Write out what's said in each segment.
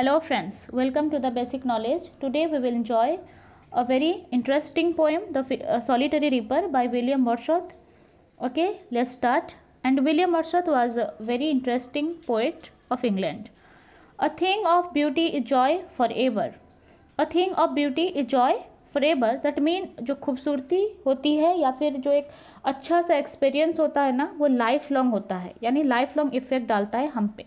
Hello friends welcome to the basic knowledge today we will enjoy a very interesting poem the solitary reaper by William Wordsworth okay let's start and William Wordsworth was a very interesting poet of England a thing of beauty is joy forever a thing of beauty is joy forever that mean जो खूबसूरती होती है या फिर जो एक अच्छा सा एक्सपीरियंस होता है ना वो लाइफ लॉन्ग होता है यानी लाइफ लॉन्ग इफेक्ट डालता है हम पे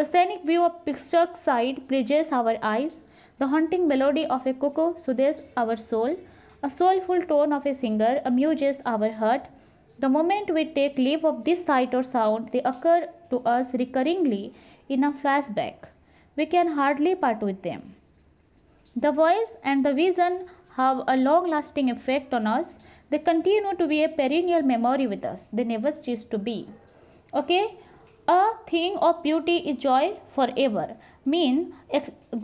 The scenic view of picturesque side pleases our eyes. The haunting melody of a cuckoo soothes our soul. A soulful tone of a singer amuses our heart. The moment we take leave of this sight or sound, they occur to us recurringly in a flashback. We can hardly part with them. The voice and the vision have a long lasting effect on us. They continue to be a perennial memory with us. They never cease to be. Okay. Thing of beauty is joy forever mean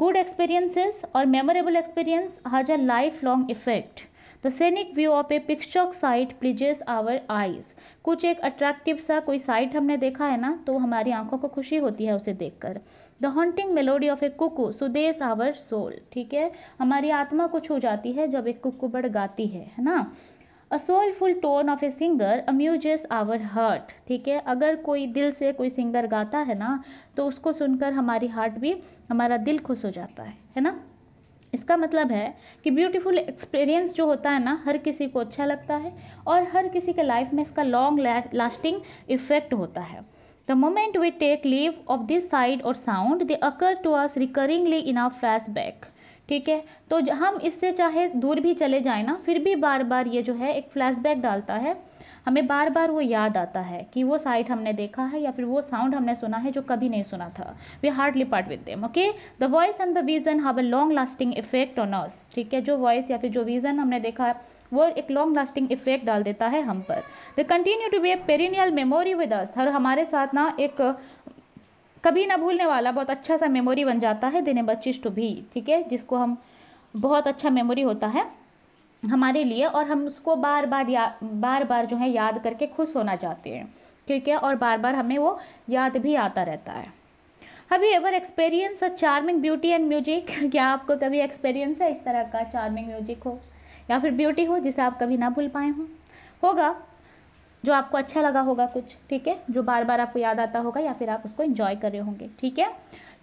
good experiences और memorable experience has a lifelong effect the scenic view of a picture sight pleases our eyes कुछ एक attractive सा कोई site हमने देखा है ना तो हमारी आंखों को खुशी होती है उसे देखकर the haunting melody of a cuckoo soothes our soul ठीक है हमारी आत्मा कुछ हो जाती है जब एक कुकू बड़ गाती है है ना a soulful tone of a singer amuse our heart ठीक है अगर कोई दिल से कोई सिंगर गाता है ना तो उसको सुनकर हमारी हार्ट भी हमारा दिल खुश हो जाता है है ना इसका मतलब है कि ब्यूटीफुल एक्सपीरियंस जो होता है ना हर किसी को अच्छा लगता है और हर किसी के लाइफ में इसका लॉन्ग लास्टिंग इफेक्ट होता है the moment we take leave of this sight और sound they occur to us recurringly in a flash ठीक है तो हम इससे चाहे दूर भी चले जाए ना फिर भी बार बार ये जो है एक फ्लैशबैक डालता है हमें बार बार वो याद आता है कि वो साइट हमने देखा है या फिर वो साउंड हमने सुना है जो कभी नहीं सुना था we hardly part with them okay the voice and the vision have a long lasting effect on us ठीक है जो वॉइस या फिर जो विजन हमने देखा है वो एक लॉन्ग लास्टिंग इफेक्ट डाल देता है हम पर they continue to be a perennial memory with us हर हमारे साथ ना एक कभी ना भूलने वाला बहुत अच्छा सा मेमोरी बन जाता है देने बच्चिस टू भी ठीक है जिसको हम बहुत अच्छा मेमोरी होता है हमारे लिए और हम उसको बार बार या बार बार जो है याद करके खुश होना चाहते हैं ठीक है और बार बार हमें वो याद भी आता रहता है have you ever experience a charming beauty and music क्या आपको कभी एक्सपीरियंस है इस तरह का चार्मिंग म्यूजिक हो या फिर ब्यूटी हो जिसे आप कभी ना भूल पाए हों होगा जो आपको अच्छा लगा होगा कुछ ठीक है जो बार बार आपको याद आता होगा या फिर आप उसको इन्जॉय कर रहे होंगे ठीक है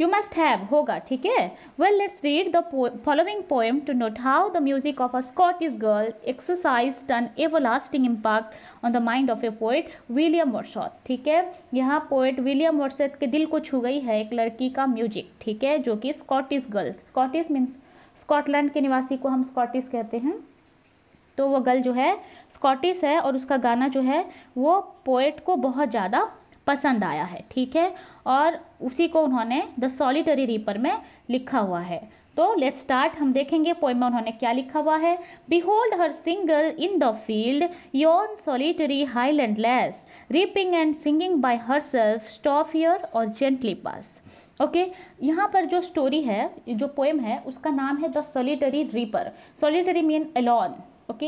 यू मस्ट हैव होगा ठीक है well let's read the following poem to note how the music of a Scottish girl exercise an everlasting impact on the mind of a poet William Wordsworth ठीक है यहाँ poet William वर्सेथ के दिल को छू गई है एक लड़की का म्यूजिक ठीक है जो कि Scottish girl Scottish means Scotland के निवासी को हम स्कॉटिश कहते हैं तो वो गर्ल जो है स्कॉटिश है और उसका गाना जो है वो पोएट को बहुत ज़्यादा पसंद आया है ठीक है और उसी को उन्होंने द सॉलिटरी रीपर में लिखा हुआ है तो लेट्स स्टार्ट हम देखेंगे पोइम में उन्होंने क्या लिखा हुआ है behold her single in the field yon solitary highland lass reaping and singing by herself stop here or gently pass okay okay, यहाँ पर जो स्टोरी है जो पोएम है उसका नाम है the solitary reaper solitary mean alone okay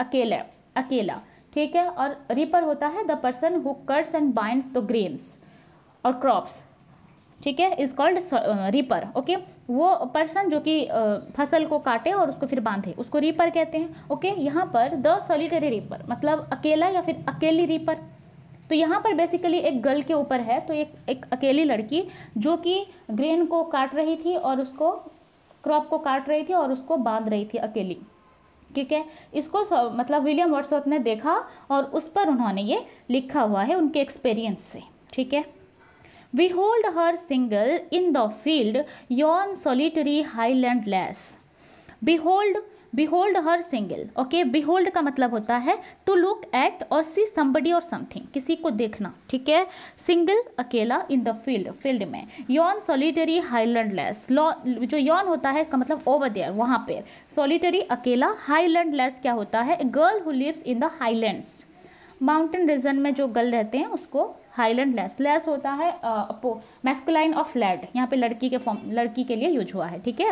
अकेले अकेला ठीक है और रिपर होता है the person who cuts and binds the grains और क्रॉप्स ठीक है इज कॉल्ड रीपर ओके वो पर्सन जो कि uh, फसल को काटे और उसको फिर बांधे उसको रीपर कहते हैं ओके okay? यहाँ पर द सॉलिटरी रीपर मतलब अकेला या फिर अकेली रीपर तो यहाँ पर बेसिकली एक गर्ल के ऊपर है तो एक एक अकेली लड़की जो कि ग्रेन को काट रही थी और उसको क्रॉप को काट रही थी और उसको बांध रही थी अकेली ठीक है इसको मतलब विलियम वर्ड्सवर्थ ने देखा और उस पर उन्होंने ये लिखा हुआ है उनके एक्सपीरियंस से ठीक है behold her single in the field yon solitary highland lass behold her single okay behold का मतलब होता है टू लुक एट और सी समबडी और समथिंग किसी को देखना ठीक है सिंगल अकेला इन द फील्ड फील्ड में योन सोलिटरी हाईलैंड लेस जो योन होता है इसका मतलब ओवर देयर वहाँ पर सॉलिटरी अकेला हाईलैंड लेस क्या होता है girl who lives in the highlands mountain region में जो गर्ल रहते हैं उसको हाईलैंड लेस लेस होता है मेस्कुलाइन ऑफ लैड यहाँ पे लड़की के फॉर्म लड़की के लिए यूज हुआ है ठीक है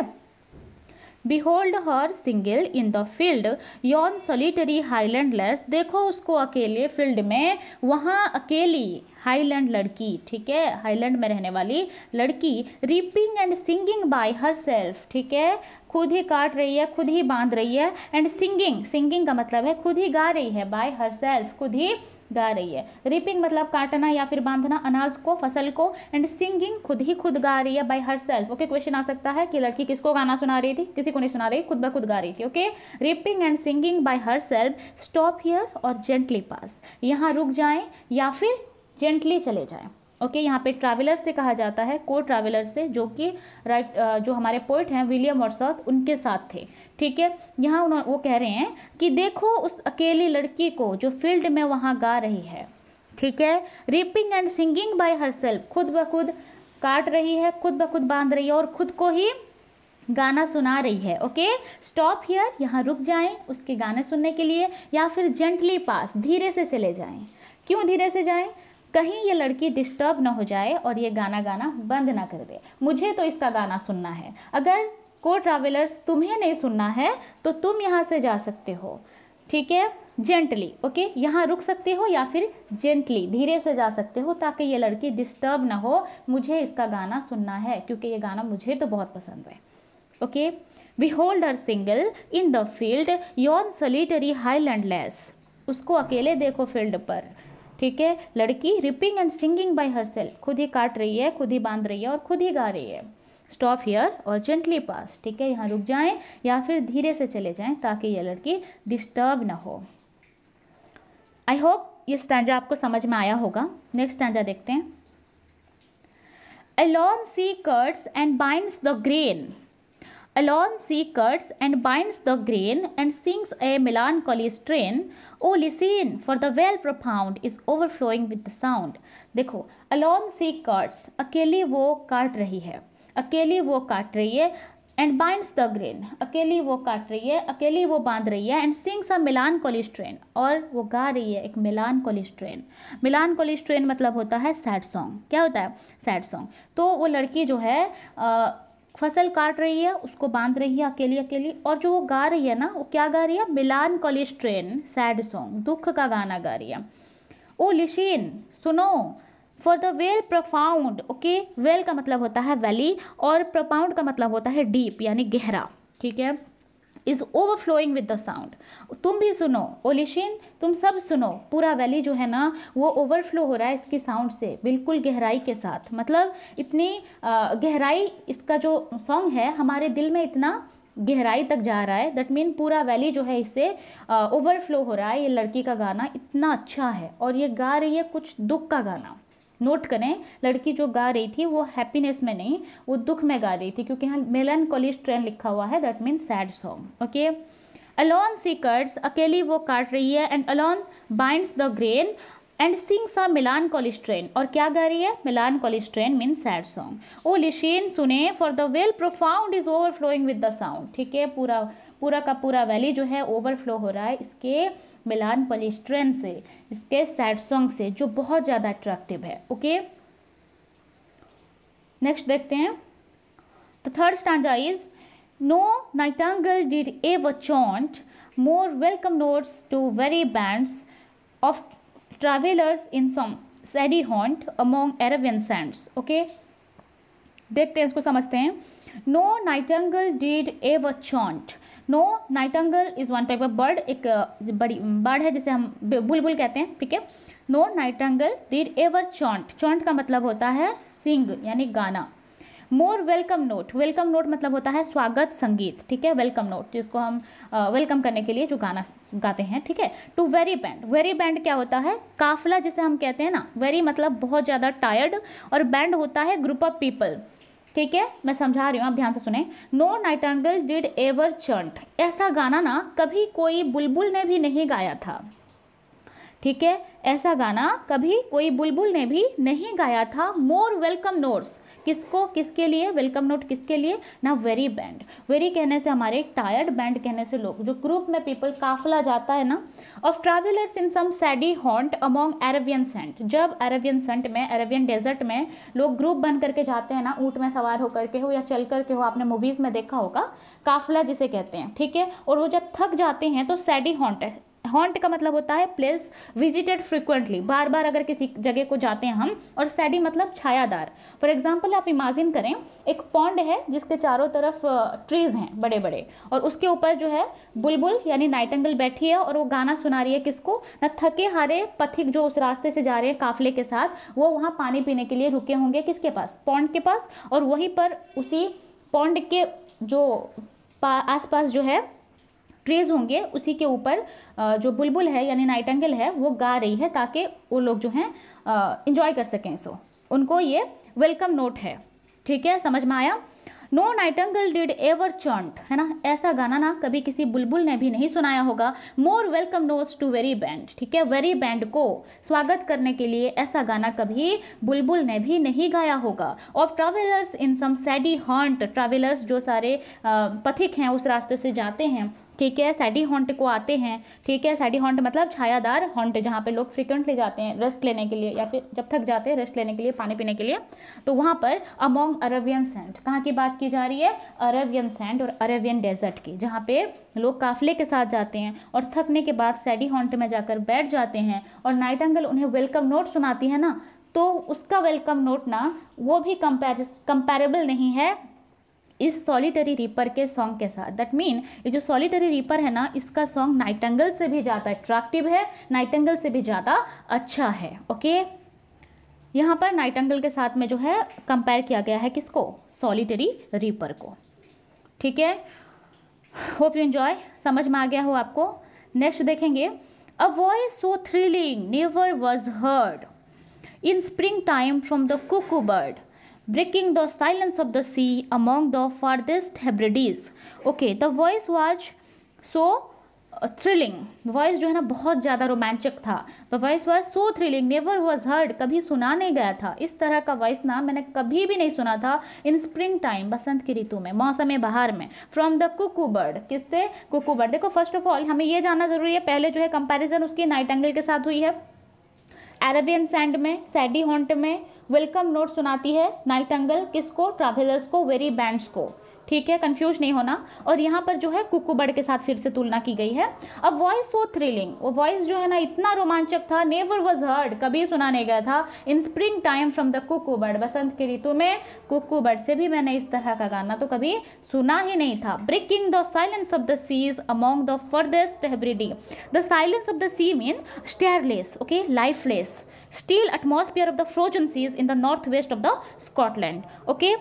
behold her single in the field solitary solitary highland lass देखो उसको अकेले फील्ड में वहाँ अकेली हाईलैंड लड़की ठीक है हाईलैंड में रहने वाली लड़की reaping and singing by herself ठीक है खुद ही काट रही है खुद ही बांध रही है एंड सिंगिंग सिंगिंग का मतलब है खुद ही गा रही है बाय हर सेल्फ खुद ही गा रही है रिपिंग मतलब काटना या फिर बांधना अनाज को फसल को एंड सिंगिंग खुद ही खुद गा रही है by herself okay question आ सकता है कि लड़की किसको गाना सुना रही थी किसी को नहीं सुना रही खुद ब खुद गा रही थी okay reaping and singing by herself stop here or gently pass यहाँ रुक जाएँ या फिर जेंटली चले जाएँ ओके okay, यहाँ पे ट्रैवलर से कहा जाता है को ट्रैवलर से जो कि राइट जो हमारे पोइट हैं विलियम और उनके साथ थे ठीक है यहाँ उन्होंने वो कह रहे हैं कि देखो उस अकेली लड़की को जो फील्ड में वहाँ गा रही है ठीक है reaping and singing by her खुद ब खुद काट रही है खुद ब खुद बांध रही है और खुद को ही गाना सुना रही है ओके स्टॉप हियर यहाँ रुक जाएं उसके गाने सुनने के लिए या फिर जेंटली पास धीरे से चले जाएं क्यों धीरे से जाएं कहीं ये लड़की डिस्टर्ब ना हो जाए और ये गाना गाना बंद ना कर दे मुझे तो इसका गाना सुनना है अगर को ट्रैवलर्स तुम्हें नहीं सुनना है तो तुम यहाँ से जा सकते हो ठीक है जेंटली ओके यहाँ रुक सकते हो या फिर जेंटली धीरे से जा सकते हो ताकि ये लड़की डिस्टर्ब ना हो मुझे इसका गाना सुनना है क्योंकि ये गाना मुझे तो बहुत पसंद है okay behold her single in the field yon solitary highland lass उसको अकेले देखो फील्ड पर ठीक है लड़की reaping and singing by her खुद ही काट रही है खुद ही बांध रही है और खुद ही गा रही है stop here or gently pass ठीक है यहाँ रुक जाएं या फिर धीरे से चले जाएं ताकि ये लड़की डिस्टर्ब ना हो आई होप ये स्टैंडा आपको समझ में आया होगा नेक्स्ट स्टैंडा देखते हैं alone she cuts and binds the grain alone she cuts and binds the grain and sings a melancholy strain O listen for the vale profound is overflowing with the sound देखो alone she cuts अकेली वो काट रही है अकेली वो काट रही है एंड बाइंड्स द ग्रेन अकेली वो काट रही है अकेली वो बांध रही है एंड सिंग्स अ मिलान कोलिस्ट्रेन और वो गा रही है एक मिलान कोलिस्ट्रेन मिलान कोलिस्ट्रेन मतलब होता है सैड सॉन्ग क्या होता है सैड सॉन्ग तो वो लड़की जो है आ, फसल काट रही है उसको बांध रही है अकेली अकेली और जो वो गा रही है ना वो क्या गा रही है मिलान कोलिस्ट्रेन सैड सॉन्ग दुख का गाना गा रही है ओ लिशीन सुनो for the vale profound okay vale का मतलब होता है वैली और प्रपाउंड का मतलब होता है डीप यानी गहरा ठीक है is overflowing with the sound तुम भी सुनो ओलिशिन तुम सब सुनो पूरा वैली जो है ना वो ओवरफ्लो हो रहा है इसकी साउंड से बिल्कुल गहराई के साथ मतलब इतनी गहराई इसका जो सॉन्ग है हमारे दिल में इतना गहराई तक जा रहा है दैट मीन पूरा वैली जो है इससे ओवरफ्लो हो रहा है ये लड़की का गाना इतना अच्छा है और ये गा रही है कुछ दुख का गाना नोट करें लड़की जो गा रही थी वो हैप्पीनेस में नहीं वो दुख में गा रही थी क्योंकि यहाँ मेलन कॉलेज ट्रेंड लिखा हुआ है that mean sad song okay alone she cuts अकेली वो काट रही है and alone binds the grain and sings a melancholy strain और क्या गा रही है melancholy strain mean sad song O listen सुने for the vale profound is overflowing with the sound ठीक है पूरा पूरा का पूरा वैली जो है ओवरफ्लो हो रहा है इसके मिलान पलिस्ट्रेन से इसके सैड सॉन्ग से जो बहुत ज़्यादा अट्रैक्टिव है ओके नेक्स्ट देखते हैं the third stanza is no nightingale did a want more welcome notes to weary bands of travellers in some shady haunt among Arabian sands okay देखते हैं इसको समझते हैं no nightingale did a want no nightingale is one type of bird एक बड़ी bird है जिसे हम बुलबुल कहते हैं ठीक है no nightingale did ever chaunt chaunt का मतलब होता है सिंग यानी गाना more welcome note welcome note मतलब होता है स्वागत संगीत ठीक है वेलकम नोट जिसको हम वेलकम करने के लिए जो गाना गाते हैं ठीक है to weary band weary band क्या होता है काफला जिसे हम कहते हैं ना वेरी मतलब बहुत ज़्यादा टायर्ड और बैंड होता है ग्रुप ऑफ पीपल ठीक है मैं समझा रही हूँ आप ध्यान से सुने no nightingale did ever chant ऐसा गाना ना कभी कोई बुलबुल ने भी नहीं गाया था ठीक है ऐसा गाना कभी कोई बुलबुल ने भी नहीं गाया था मोर वेलकम नोट्स किसको किसके लिए वेलकम नोट किसके लिए ना वेरी बैंड वेरी कहने से हमारे टायर्ड बैंड कहने से लोग जो ग्रुप में पीपल काफला जाता है ना of travellers in some shady haunt among Arabian sands जब अरेबियन सेंट में अरेबियन डेजर्ट में लोग ग्रुप बन करके जाते हैं ना ऊँट में सवार होकर के हो या चल करके हो आपने मूवीज़ में देखा होगा काफला जिसे कहते हैं ठीक है और वो जब थक जाते हैं तो सैडी हॉन्ट हॉन्ट का मतलब होता है प्लेस विजिटेड फ्रिक्वेंटली बार बार अगर किसी जगह को जाते हैं हम और सैडी मतलब छायादार फॉर एग्जाम्पल आप इमेजिन करें एक पॉन्ड है जिसके चारों तरफ ट्रीज हैं बड़े बड़े और उसके ऊपर जो है बुलबुल यानी नाइटंगल बैठी है और वो गाना सुना रही है किसको ना थके हारे पथिक जो उस रास्ते से जा रहे हैं काफले के साथ वो वहाँ पानी पीने के लिए रुके होंगे किसके पास पॉन्ड के पास और वहीं पर उसी पॉन्ड के जो आसपास जो है ट्रेज होंगे उसी के ऊपर जो बुलबुल है यानी नाइटंगल है वो गा रही है ताकि वो लोग जो हैं इंजॉय कर सकें सो उनको ये वेलकम नोट है ठीक है समझ में आया no nightingale did ever chant है ना ऐसा गाना ना कभी किसी बुलबुल ने भी नहीं सुनाया होगा more welcome notes to weary band ठीक है वेरी बैंड को स्वागत करने के लिए ऐसा गाना कभी बुलबुल ने भी नहीं गाया होगा और travellers in some shady haunt travellers जो सारे पथिक हैं उस रास्ते से जाते हैं ठीक है सैडी हॉन्ट को आते हैं ठीक है सैडी हॉन्ट मतलब छायादार हॉन्ट जहाँ पे लोग फ्रिक्वेंटली जाते हैं रेस्ट लेने के लिए या फिर जब थक जाते हैं रेस्ट लेने के लिए पानी पीने के लिए तो वहाँ पर अमोंग अरबियन सेंट कहाँ की बात की जा रही है अरबियन सेंट और अरबियन डेजर्ट की जहाँ पे लोग काफिले के साथ जाते हैं और थकने के बाद सैडी हॉन्ट में जाकर बैठ जाते हैं और नाइट एंगल उन्हें वेलकम नोट सुनाती है ना तो उसका वेलकम नोट ना वो भी कंपेर कंपेरेबल नहीं है इस सॉलिटरी रीपर के सॉन्ग के साथ दैट मीन ये जो सॉलिटरी रीपर है ना इसका सॉन्ग नाइटंगल से भी ज़्यादा अट्रैक्टिव है नाइटेंगल से भी ज़्यादा अच्छा है ओके यहाँ पर नाइटंगल के साथ में जो है कंपेयर किया गया है किसको सॉलिटरी रीपर को ठीक है होप यू एंजॉय समझ में आ गया हो आपको नेक्स्ट देखेंगे a voice so thrilling never was heard in spring time from the cuckoo bird breaking the silence of the sea among the farthest Hebrides. Okay, the voice was so thrilling uh, voice जो है ना बहुत ज़्यादा रोमांचक था the voice was so thrilling never was heard कभी सुना नहीं गया था इस तरह का वॉइस ना मैंने कभी भी नहीं सुना था इन स्प्रिंग टाइम बसंत की ऋतु में मौसम बाहर में फ्रॉम द कुकू बर्ड किससे कुकू बर्ड देखो फर्स्ट ऑफ ऑल हमें ये जानना ज़रूरी है पहले जो है कंपेरिजन उसकी नाइट एंगल के साथ हुई है अरेबियन सैंड में सैडी हॉन्ट में वेलकम नोट सुनाती है नाइट किसको ट्रैवलर्स को वेरी बैंड्स को ठीक है कंफ्यूज नहीं होना और यहाँ पर जो है कुकुबड़ के साथ फिर से तुलना की गई है अब वॉइस तो वो थ्रिलिंग वो वॉइस जो है ना इतना रोमांचक था नेवर वॉज हर्ड कभी सुना नहीं गया था in spring time from the cuckoo bird बसंत की ऋतु में कुकुबड़ से भी मैंने इस तरह का गाना तो कभी सुना ही नहीं था breaking the silence of the seas among the farthest Hebrides the silence of the sea mean stirless okay lifeless still atmosphere of the frozen seas in the north west of the Scotland okay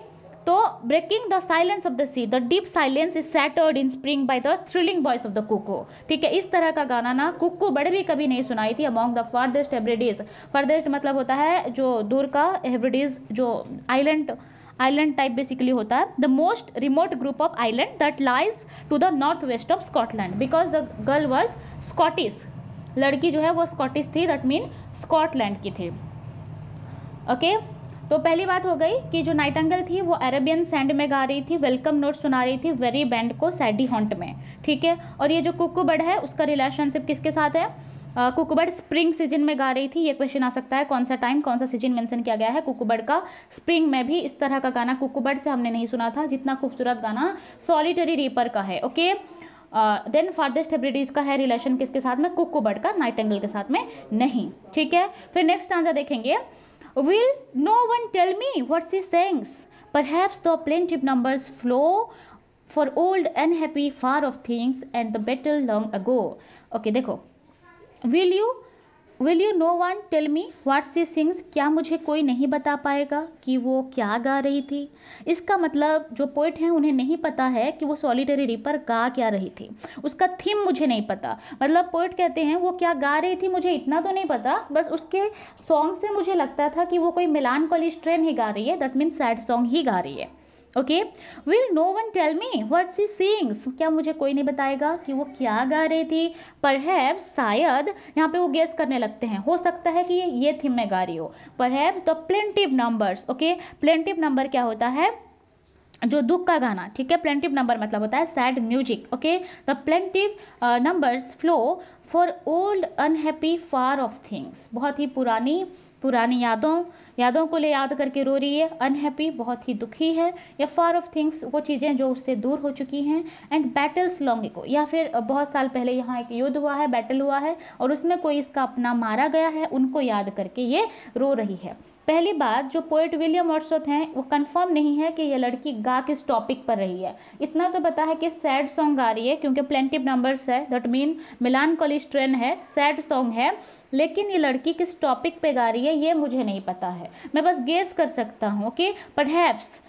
तो breaking the silence of the sea the deep silence is shattered in spring by the thrilling voice of the cuckoo ठीक है इस तरह का गाना ना कुको बड़े भी कभी नहीं सुनाई थी among the farthest Hebrides farthest मतलब होता है जो दूर का एवरीडीज जो आइलैंड आइलैंड टाइप बेसिकली होता है the most remote group of island that lies to the north west of Scotland because the girl was Scottish लड़की जो है वो स्कॉटिश थी दैट मीन स्कॉटलैंड की थी ओके okay? तो पहली बात हो गई कि जो नाइटंगल थी वो अरेबियन सैंड में गा रही थी वेलकम नोट सुना रही थी वेरी बैंड को सैडी हॉन्ट में ठीक है और ये जो कुकुबर्ड है उसका रिलेशनशिप किसके साथ है कुकुबर्ड स्प्रिंग सीजन में गा रही थी ये क्वेश्चन आ सकता है कौन सा टाइम कौन सा सीजन मेंशन किया गया है कुकुबर्ड का स्प्रिंग में भी इस तरह का गाना कुकुबर्ड से हमने नहीं सुना था जितना खूबसूरत गाना सॉलिटरी रीपर का है ओके देन फार्देस्ट हेब्रिडीज का है रिलेशन किसके साथ में कुकुबर्ड का नाइटेंगल के साथ में नहीं ठीक है फिर नेक्स्ट आंसर देखेंगे Will no one tell me what she sings? Perhaps the plaintive numbers flow for old unhappy far off things and the battle long ago. Okay, देखो. Will you will you no one tell me what she sings क्या मुझे कोई नहीं बता पाएगा कि वो क्या गा रही थी इसका मतलब जो पोइट हैं उन्हें नहीं पता है कि वो सॉलिटरी रिपर गा क्या रही थी उसका थीम मुझे नहीं पता मतलब पोइट कहते हैं वो क्या गा रही थी मुझे इतना तो नहीं पता बस उसके सॉन्ग से मुझे लगता था कि वो कोई मिलान कॉलेज ट्रेन ही गा रही है दैट मीन्स सैड सॉन्ग ही गा रही है okay will no one tell me what she sings क्या मुझे कोई नहीं बताएगा कि वो क्या गा रही थी पर शायद यहाँ पे वो गेस करने लगते हैं हो सकता है कि ये थीम में गा रही हो पर the plaintive numbers okay plaintive number क्या होता है जो दुख का गाना ठीक है प्लेंटिव नंबर मतलब होता है sad music okay the plaintive numbers flow for old unhappy far off things बहुत ही पुरानी पुरानी यादों यादों को ले याद करके रो रही है अनहैप्पी बहुत ही दुखी है या फार ऑफ थिंग्स वो चीज़ें जो उससे दूर हो चुकी हैं एंड बैटल्स लॉन्ग को या फिर बहुत साल पहले यहाँ एक युद्ध हुआ है बैटल हुआ है और उसमें कोई इसका अपना मारा गया है उनको याद करके ये रो रही है पहली बात जो पोइट विलियम वर्सोथ हैं वो कंफर्म नहीं है कि ये लड़की गा किस टॉपिक पर रही है इतना तो पता है कि सैड सॉन्ग गा रही है क्योंकि प्लेंटिव नंबर्स है that mean melancholy strain है सैड सॉन्ग है लेकिन ये लड़की किस टॉपिक पे गा रही है ये मुझे नहीं पता है मैं बस गेस कर सकता हूँ कि परहैप्स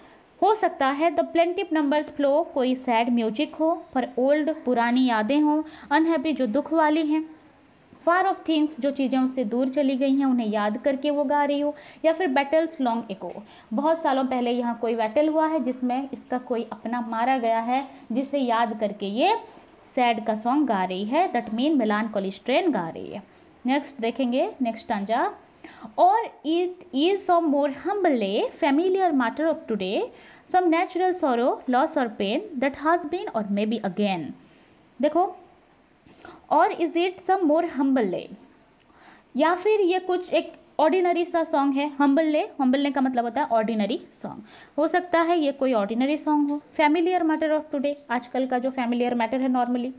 हो सकता है द प्लेंटिव नंबर्स फ्लो कोई सैड म्यूजिक हो पर ओल्ड पुरानी यादें हों अनहैप्पी जो दुख वाली हैं फार ऑफ थिंग्स जो चीज़ें उससे दूर चली गई हैं उन्हें याद करके वो गा रही हो या फिर बैटल्स लॉन्ग इको बहुत सालों पहले यहाँ कोई बैटल हुआ है जिसमें इसका कोई अपना मारा गया है जिसे याद करके ये सैड का सॉन्ग गा रही है दट मीन मिलान कोलिस्ट्रेन गा रही है नेक्स्ट देखेंगे next stanza or it is some more humble lay familiar matter of today some natural sorrow loss or pain that has been or may be again देखो or is it some more humble lay या फिर ये कुछ एक ordinary सा song है humble ले humble ले का मतलब होता है ऑर्डिनरी सॉन्ग हो सकता है ये कोई ऑर्डिनरी सॉन्ग हो फैमिलियर मैटर ऑफ टुडे आजकल का जो फैमिलियर मैटर है नॉर्मली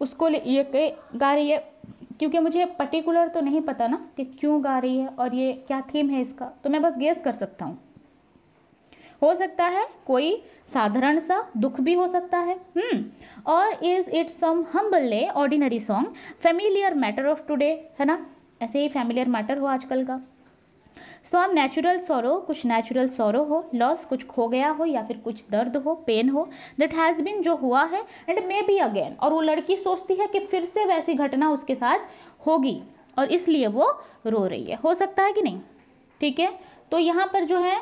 उसको ये गा रही है क्योंकि मुझे पर्टिकुलर तो नहीं पता ना कि क्यों गा रही है और ये क्या थीम है इसका तो मैं बस गेस कर सकता हूँ हो सकता है कोई साधारण सा दुख भी हो सकता है हम्म और इज इट सम बल्ले ordinary song familiar matter of today है ना ऐसे ही फैमिलियर मैटर हो आजकल का सो हम नेचुरल सोरो कुछ नेचुरल सोरो हो लॉस कुछ खो गया हो या फिर कुछ दर्द हो पेन हो दैट हैज़ बिन जो हुआ है एंड मे बी अगेन और वो लड़की सोचती है कि फिर से वैसी घटना उसके साथ होगी और इसलिए वो रो रही है हो सकता है कि नहीं ठीक है तो यहाँ पर जो है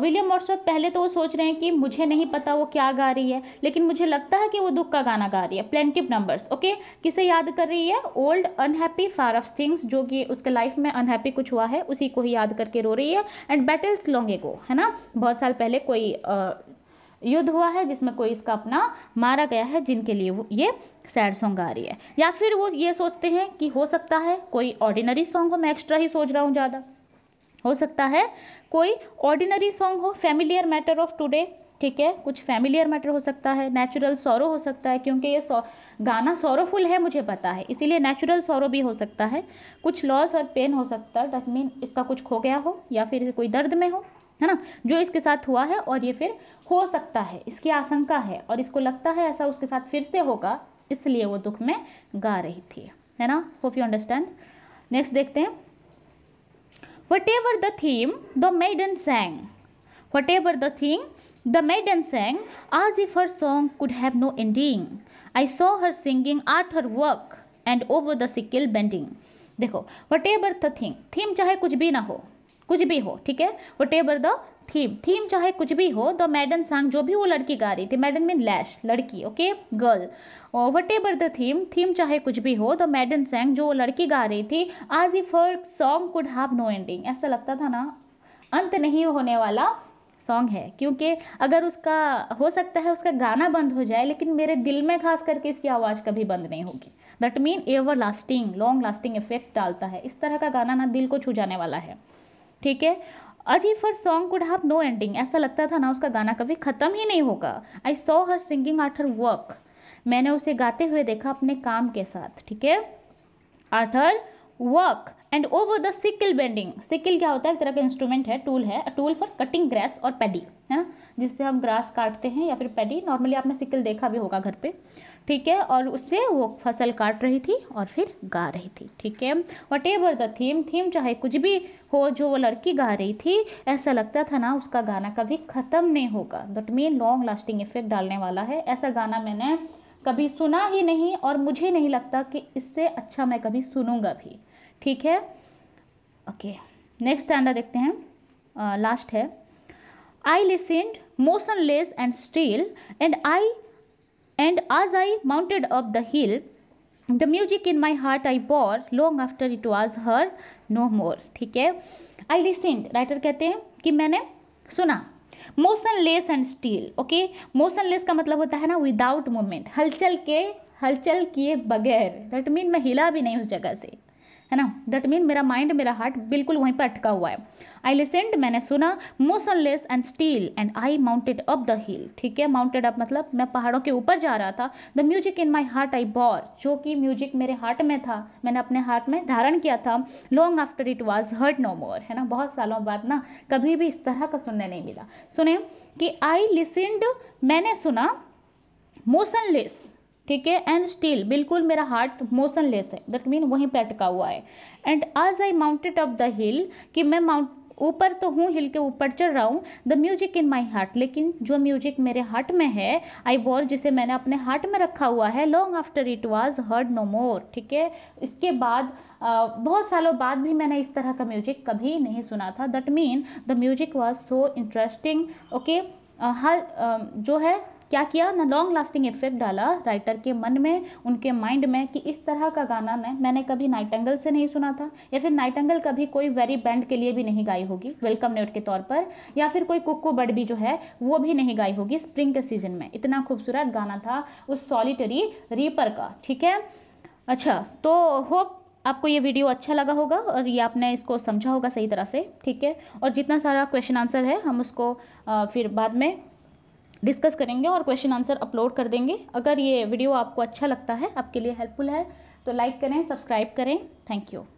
विलियम मॉर्सअप पहले तो वो सोच रहे हैं कि मुझे नहीं पता वो क्या गा रही है लेकिन मुझे लगता है कि वो दुख का गाना गा रही है प्लेंटिव नंबर्स ओके किसे याद कर रही है old unhappy far off things जो कि उसके लाइफ में अनहैप्पी कुछ हुआ है उसी को ही याद करके रो रही है एंड बैटल्स लॉन्गे को है ना बहुत साल पहले कोई युद्ध हुआ है जिसमें कोई इसका अपना मारा गया है जिनके लिए वो ये सैड सॉन्ग गा रही है या फिर वो ये सोचते हैं कि हो सकता है कोई ऑर्डिनरी सॉन्ग हो मैं एक्स्ट्रा ही सोच रहा हूँ ज़्यादा हो सकता है कोई ऑर्डिनरी सॉन्ग हो फैमिलियर मैटर ऑफ टुडे ठीक है कुछ फैमिलियर मैटर हो सकता है नेचुरल सौरो हो सकता है क्योंकि ये सौ गाना सौरोफुल है मुझे पता है इसीलिए नेचुरल सौरो भी हो सकता है कुछ लॉस और पेन हो सकता है डट मीन इसका कुछ खो गया हो या फिर कोई दर्द में हो है ना जो इसके साथ हुआ है और ये फिर हो सकता है इसकी आशंका है और इसको लगता है ऐसा उसके साथ फिर से होगा इसलिए वो दुख में गा रही थी है ना होप यू अंडरस्टैंड नेक्स्ट देखते हैं whatever the theme the maiden sang whatever the theme the maiden sang as if her song could have no ending i saw her singing at her work and over the sickle bending देखो whatever the thing theme चाहे कुछ भी ना हो कुछ भी हो ठीक है whatever the theme theme चाहे कुछ भी हो द मैडन सांग जो भी वो लड़की गा रही थी मैडन मीन लैश लड़की okay girl whatever the theme theme चाहे कुछ भी हो द मैडन सैंग जो वो लड़की गा रही थी आज if her song could have no ending ऐसा लगता था ना अंत नहीं होने वाला सॉन्ग है क्योंकि अगर उसका हो सकता है उसका गाना बंद हो जाए लेकिन मेरे दिल में खास करके इसकी आवाज़ कभी बंद नहीं होगी that mean everlasting long lasting effect डालता है इस तरह का गाना ना दिल को छू जाने वाला है ठीक है अजी her song could have no ending ऐसा लगता था ना उसका गाना कभी ख़त्म ही नहीं होगा I saw her singing at her work मैंने उसे गाते हुए देखा अपने काम के साथ ठीक है at her work and over the sickle bending sickle क्या होता है एक तरह का इंस्ट्रूमेंट है टूल है टूल फॉर कटिंग ग्रास और पैडी है ना जिससे हम ग्रास काटते हैं या फिर पैडी नॉर्मली आपने सिकल देखा भी होगा घर पर ठीक है और उससे वो फसल काट रही थी और फिर गा रही थी ठीक है whatever the theme theme चाहे कुछ भी हो जो वो लड़की गा रही थी ऐसा लगता था ना उसका गाना कभी ख़त्म नहीं होगा that mean long lasting effect डालने वाला है ऐसा गाना मैंने कभी सुना ही नहीं और मुझे नहीं लगता कि इससे अच्छा मैं कभी सुनूंगा भी ठीक है ओके नेक्स्ट स्टैंडा देखते हैं लास्ट uh, है I listened motionless and still and I and as I mounted up the hill the music in my heart I bore long after it was heard no more ठीक है I लिसेंड writer कहते हैं कि मैंने सुना motionless and still okay motionless का मतलब होता है ना विदाउट मोमेंट हलचल के हलचल किए बगैर दैट मीन मैं हिला भी नहीं उस जगह से है ना दैट मीन मेरा माइंड मेरा हार्ट बिल्कुल वहीं पर अटका हुआ है आई लिसेंड मैंने सुना motionless and still and I mounted up the hill ठीक है माउंटेड अप मतलब मैं पहाड़ों के ऊपर जा रहा था the music in my heart I bore जो कि म्यूजिक मेरे हार्ट में था मैंने अपने हार्ट में धारण किया था long after it was heard no more है ना बहुत सालों बाद ना कभी भी इस तरह का सुनने नहीं मिला सुने कि आई लिसेंड मैंने सुना मोशनलेस ठीक है एंड स्टिल बिल्कुल मेरा हार्ट मोशनलेस है दैट मीन वहीं पर अटका हुआ है and as I mounted up the hill कि मैं माउंट ऊपर तो हूँ हिल के ऊपर चढ़ रहा हूँ the music in my heart लेकिन जो म्यूजिक मेरे हार्ट में है आई वॉर जिसे मैंने अपने हार्ट में रखा हुआ है long after it was heard no more ठीक है इसके बाद आ, बहुत सालों बाद भी मैंने इस तरह का म्यूजिक कभी नहीं सुना था that mean the music was so interesting okay हर जो है क्या किया ना लॉन्ग लास्टिंग इफेक्ट डाला राइटर के मन में उनके माइंड में कि इस तरह का गाना मैं मैंने कभी नाइट एंगल से नहीं सुना था या फिर नाइट एंगल कभी कोई वेरी बैंड के लिए भी नहीं गाई होगी वेलकम नेट के तौर पर या फिर कोई कुको बर्ड भी जो है वो भी नहीं गाई होगी स्प्रिंग के सीजन में इतना खूबसूरत गाना था उस सॉलिटरी रीपर का ठीक है अच्छा तो होप आपको ये वीडियो अच्छा लगा होगा और ये आपने इसको समझा होगा सही तरह से ठीक है और जितना सारा क्वेश्चन आंसर है हम उसको फिर बाद में डिस्कस करेंगे और क्वेश्चन आंसर अपलोड कर देंगे अगर ये वीडियो आपको अच्छा लगता है आपके लिए हेल्पफुल है तो लाइक करें सब्सक्राइब करें थैंक यू